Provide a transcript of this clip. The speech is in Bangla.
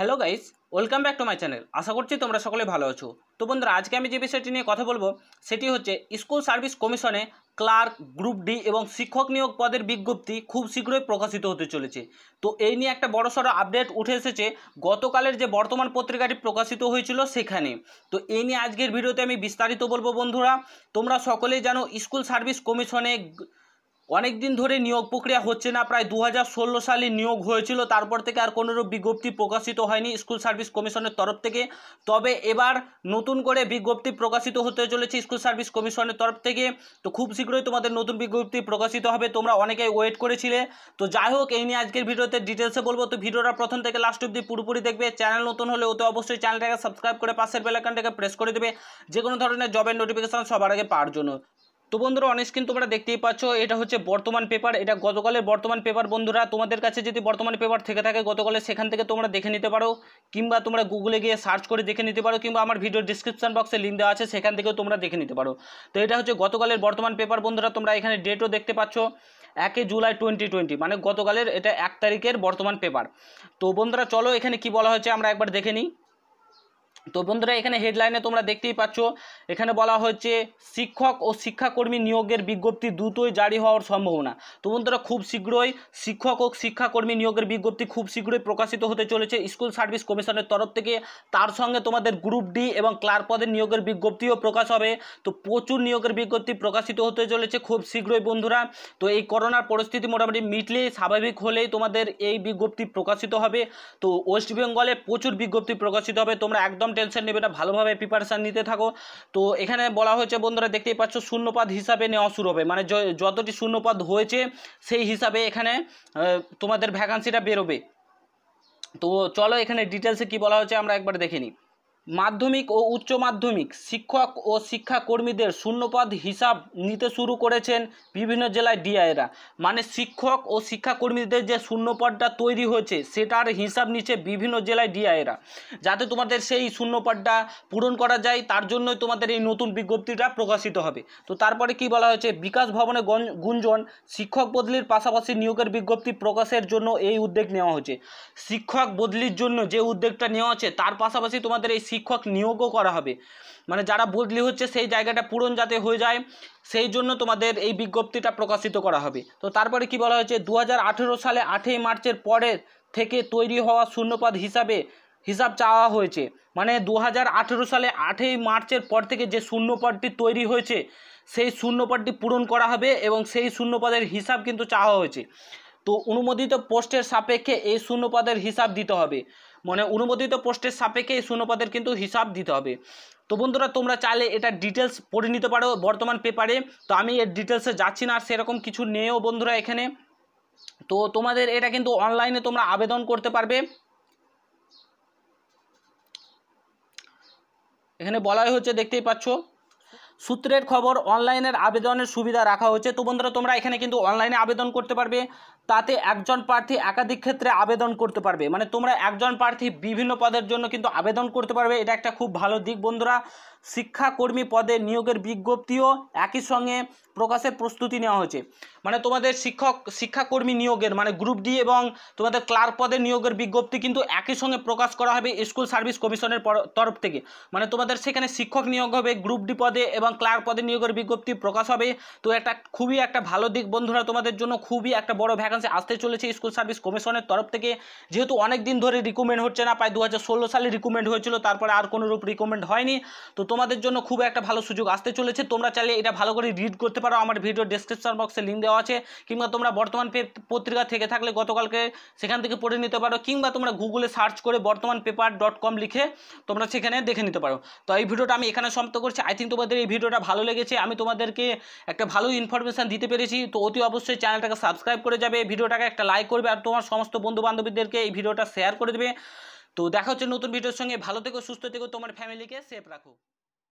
hello guys welcome back to my channel আশা করছি তোমরা সকলে ভালো আছো তো বন্ধুরা আজকে আমি যে বিষয়টি নিয়ে কথা বলবো সেটি হচ্ছে স্কুল সার্ভিস কমিশনে ক্লার্ক গ্রুপ ডি এবং শিক্ষক নিয়োগ পদের বিজ্ঞপ্তি খুব শীঘ্রই প্রকাশিত হতে চলেছে তো এই নিয়ে একটা বড়সড় আপডেট উঠে এসেছে গতকালের যে বর্তমান পত্রিকাটি প্রকাশিত হয়েছিল সেখানে তো এই নিয়ে আজকের ভিডিওতে আমি বিস্তারিত বলবো বন্ধুরা তোমরা সকলেই জানো স্কুল সার্ভিস কমিশনে অনেক দিন ধরে নিয়োগ প্রক্রিয়া হচ্ছে না প্রায় দু সালে নিয়োগ হয়েছিল তারপর থেকে আর কোনোরূপ বিজ্ঞপ্তি প্রকাশিত হয়নি স্কুল সার্ভিস কমিশনের তরফ থেকে তবে এবার নতুন করে বিজ্ঞপ্তি প্রকাশিত হতে চলেছে স্কুল সার্ভিস কমিশনের তরফ থেকে তো খুব শীঘ্রই তোমাদের নতুন বিজ্ঞপ্তি প্রকাশিত হবে তোমরা অনেকেই ওয়েট করেছিলে তো যাই হোক এই নিয়ে আজকের ভিডিওতে ডিটেলসে বলবো তো ভিডিওটা প্রথম থেকে লাস্ট অব্দি পুরোপুরি দেখবে চ্যানেল নতুন হলে ওতে অবশ্যই চ্যানেলটাকে সাবস্ক্রাইব করে পাশের বেলাকানটাকে প্রেস করে দেবে যে কোনো ধরনের জবের নোটিফিকেশন সবার আগে পাওয়ার জন্য তো বন্ধুরা অনেক স্ক্রিন তোমরা দেখতেই পাচ্ছ এটা হচ্ছে বর্তমান পেপার এটা গতকালের বর্তমান পেপার বন্ধুরা তোমাদের কাছে যদি বর্তমান পেপার থেকে থাকে গতকালের সেখান থেকে তোমরা দেখে নিতে পারো কিংবা তোমরা গুগলে গিয়ে সার্চ করে দেখে নিতে পারো কিংবা আমার ভিডিও ডিসক্রিপশান বক্সে লিঙ্ক দেওয়া আছে সেখান থেকেও তোমরা দেখে নিতে পারো তো এটা হচ্ছে গতকালের বর্তমান পেপার বন্ধুরা তোমরা এখানে ডেটও দেখতে পাচ্ছ একে জুলাই টোয়েন্টি টোয়েন্টি মানে গতকালের এটা এক তারিখের বর্তমান পেপার তো বন্ধুরা চলো এখানে কি বলা হয়েছে আমরা একবার দেখে নিই তো বন্ধুরা এখানে হেডলাইনে তোমরা দেখতেই পাচ্ছ এখানে বলা হচ্ছে শিক্ষক ও শিক্ষাকর্মী নিয়োগের বিজ্ঞপ্তি দ্রুতই জারি হওয়ার সম্ভাবনা তো বন্ধুরা খুব শীঘ্রই শিক্ষক ও শিক্ষাকর্মী নিয়োগের বিজ্ঞপ্তি খুব শীঘ্রই প্রকাশিত হতে চলেছে স্কুল সার্ভিস কমিশনের তরফ থেকে তার সঙ্গে তোমাদের গ্রুপ ডি এবং ক্লার্ক পদের নিয়োগের বিজ্ঞপ্তিও প্রকাশ হবে তো প্রচুর নিয়োগের বিজ্ঞপ্তি প্রকাশিত হতে চলেছে খুব শীঘ্রই বন্ধুরা তো এই করোনার পরিস্থিতি মোটামুটি মিটলেই স্বাভাবিক হলেই তোমাদের এই বিজ্ঞপ্তি প্রকাশিত হবে তো ওয়েস্ট বেঙ্গলে প্রচুর বিজ্ঞপ্তি প্রকাশিত হবে তোমরা একদম একদম টেনশন নেবে না ভালোভাবে প্রিপারেশান নিতে থাকো তো এখানে বলা হয়েছে বন্ধুরা দেখতেই পাচ্ছ শূন্যপাত হিসাবে নেওয়া শুরু হবে মানে যতটি শূন্যপাত হয়েছে সেই হিসাবে এখানে তোমাদের ভ্যাকান্সিটা বেরোবে তো চলো এখানে ডিটেলসে কি বলা হয়েছে আমরা একবার দেখে নিই মাধ্যমিক ও উচ্চ মাধ্যমিক শিক্ষক ও শিক্ষাকর্মীদের শূন্যপদ হিসাব নিতে শুরু করেছেন বিভিন্ন জেলায় ডিআইরা মানে শিক্ষক ও শিক্ষাকর্মীদের যে শূন্যপদটা তৈরি হয়েছে সেটার হিসাব নিচ্ছে বিভিন্ন জেলায় ডিআইরা যাতে তোমাদের সেই শূন্যপদটা পূরণ করা যায় তার জন্যই তোমাদের এই নতুন বিজ্ঞপ্তিটা প্রকাশিত হবে তো তারপরে কি বলা হয়েছে বিকাশ ভবনে গুঞ্জন শিক্ষক বদলির পাশাপাশি নিয়োগের বিজ্ঞপ্তি প্রকাশের জন্য এই উদ্যোগ নেওয়া হয়েছে শিক্ষক বদলির জন্য যে উদ্যোগটা নেওয়া হচ্ছে তার পাশাপাশি তোমাদের এই শিক্ষক নিয়োগও করা হবে মানে যারা বদলি হচ্ছে সেই জায়গাটা পূরণ যাতে হয়ে যায় সেই জন্য তোমাদের এই বিজ্ঞপ্তিটা প্রকাশিত করা হবে তো তারপরে কি বলা হয়েছে দু সালে আটই মার্চের পরের থেকে তৈরি হওয়া শূন্যপদ হিসাবে হিসাব চাওয়া হয়েছে মানে দু সালে আঠেরোই মার্চের পর থেকে যে শূন্যপদটি তৈরি হয়েছে সেই শূন্যপদটি পূরণ করা হবে এবং সেই শূন্যপদের হিসাব কিন্তু চাওয়া হয়েছে তো অনুমোদিত পোস্টের সাপেক্ষে এই শূন্যপদের হিসাব দিতে হবে মানে অনুমোদিত পোস্টের সাপেক্ষে এই শূন্যপদের কিন্তু হিসাব দিতে হবে তো বন্ধুরা তোমরা চাইলে এটা ডিটেলস পড়ে নিতে পারো বর্তমান পেপারে তো আমি এর ডিটেলসে যাচ্ছি না আর সেরকম কিছু নেও বন্ধুরা এখানে তো তোমাদের এটা কিন্তু অনলাইনে তোমরা আবেদন করতে পারবে এখানে বলাই হচ্ছে দেখতেই পাচ্ছ সূত্রের খবর অনলাইনের আবেদনের সুবিধা রাখা হয়েছে তো বন্ধুরা তোমরা এখানে কিন্তু অনলাইনে আবেদন করতে পারবে তাতে একজন প্রার্থী একাধিক ক্ষেত্রে আবেদন করতে পারবে মানে তোমরা একজন প্রার্থী বিভিন্ন পদের জন্য কিন্তু আবেদন করতে পারবে এটা একটা খুব ভালো দিক বন্ধুরা শিক্ষাকর্মী পদে নিয়োগের বিজ্ঞপ্তিও একই সঙ্গে প্রকাশের প্রস্তুতি নেওয়া হয়েছে মানে তোমাদের শিক্ষক শিক্ষাকর্মী নিয়োগের মানে গ্রুপ ডি এবং তোমাদের ক্লার্ক পদে নিয়োগের বিজ্ঞপ্তি কিন্তু একই সঙ্গে প্রকাশ করা হবে স্কুল সার্ভিস কমিশনের তরফ থেকে মানে তোমাদের সেখানে শিক্ষক নিয়োগ হবে গ্রুপ ডি পদে এবং ক্লার্ক পদে নিয়োগের বিজ্ঞপ্তি প্রকাশ হবে তো একটা খুবই একটা ভালো দিক বন্ধুরা তোমাদের জন্য খুবই একটা বড় ভ্যাকান্সি আসতে চলেছে স্কুল সার্ভিস কমিশনের তরফ থেকে যেহেতু অনেক দিন ধরে রিকমেন্ড হচ্ছে না প্রায় দু সালে রিকমেন্ড হয়েছিল তারপরে আর কোনো রূপ রিকমেন্ড হয়নি তো তোমাদের জন্য খুব একটা ভালো সুযোগ আসতে চলেছে তোমরা চাইলে এটা ভালো করে রিড করতে পারো আমার ভিডিও ডিসক্রিপশন বক্সে লিঙ্ক দেওয়া আছে কিংবা তোমরা বর্তমান পত্রিকা থেকে থাকলে গতকালকে সেখান থেকে পড়ে নিতে পারো কিংবা তোমরা গুগলে সার্চ করে বর্তমান পেপার ডট কম লিখে তোমরা সেখানে দেখে নিতে পারো তো এই ভিডিওটা আমি এখানে সমাপ্ত করছি আই থিঙ্ক তোমাদের এই ভিডিওটা ভালো লেগেছে আমি তোমাদেরকে একটা ভালো ইনফরমেশান দিতে পেরেছি তো অতি অবশ্যই চ্যানেলটাকে সাবস্ক্রাইব করে যাবে ভিডিওটাকে একটা লাইক করবে আর তোমার সমস্ত বন্ধু বান্ধবীদেরকে এই ভিডিওটা শেয়ার করে দেবে তো দেখা হচ্ছে নতুন ভিডিওর সঙ্গে ভালো থেকো সুস্থ থেকো তোমার ফ্যামিলিকে সেফ রাখো